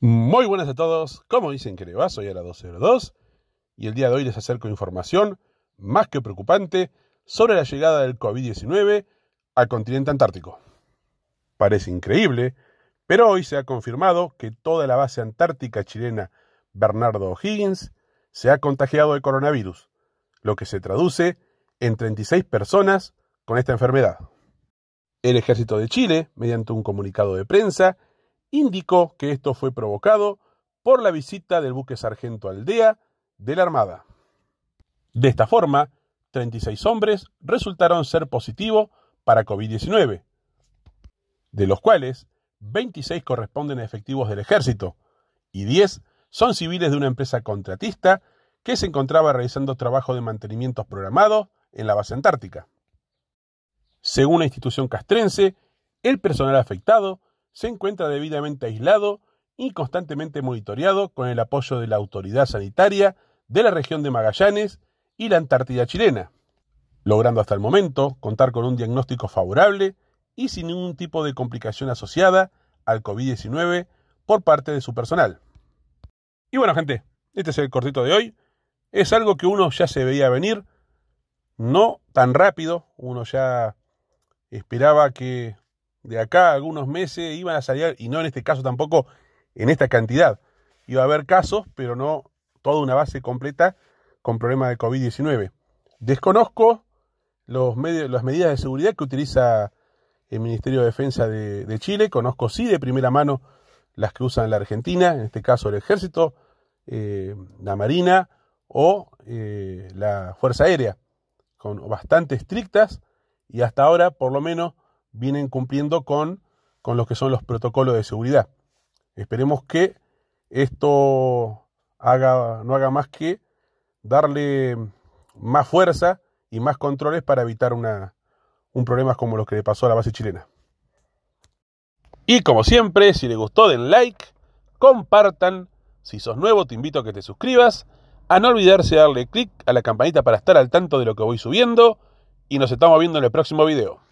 Muy buenas a todos, como dicen que le va, soy a la 202 y el día de hoy les acerco información más que preocupante sobre la llegada del COVID-19 al continente antártico. Parece increíble, pero hoy se ha confirmado que toda la base antártica chilena Bernardo O'Higgins se ha contagiado de coronavirus, lo que se traduce en 36 personas con esta enfermedad. El ejército de Chile, mediante un comunicado de prensa, indicó que esto fue provocado por la visita del buque sargento Aldea de la Armada. De esta forma, 36 hombres resultaron ser positivos para COVID-19, de los cuales 26 corresponden a efectivos del ejército y 10 son civiles de una empresa contratista que se encontraba realizando trabajo de mantenimientos programados en la base antártica. Según la institución castrense, el personal afectado se encuentra debidamente aislado y constantemente monitoreado con el apoyo de la autoridad sanitaria de la región de Magallanes y la Antártida chilena, logrando hasta el momento contar con un diagnóstico favorable y sin ningún tipo de complicación asociada al COVID-19 por parte de su personal. Y bueno, gente, este es el cortito de hoy. Es algo que uno ya se veía venir, no tan rápido, uno ya esperaba que de acá a algunos meses iban a salir, y no en este caso tampoco en esta cantidad. Iba a haber casos, pero no toda una base completa con problemas de COVID-19. Desconozco los las medidas de seguridad que utiliza el Ministerio de Defensa de, Chile, conozco sí de primera mano las que usan la Argentina, en este caso el Ejército, eh, la Marina o eh, la Fuerza Aérea, con bastante estrictas y hasta ahora, por lo menos, vienen cumpliendo con, con lo que son los protocolos de seguridad. Esperemos que esto haga, no haga más que darle más fuerza y más controles para evitar un problema como los que le pasó a la base chilena. Y como siempre, si les gustó, den like, compartan. Si sos nuevo, te invito a que te suscribas. A no olvidarse de darle click a la campanita para estar al tanto de lo que voy subiendo. Y nos estamos viendo en el próximo video.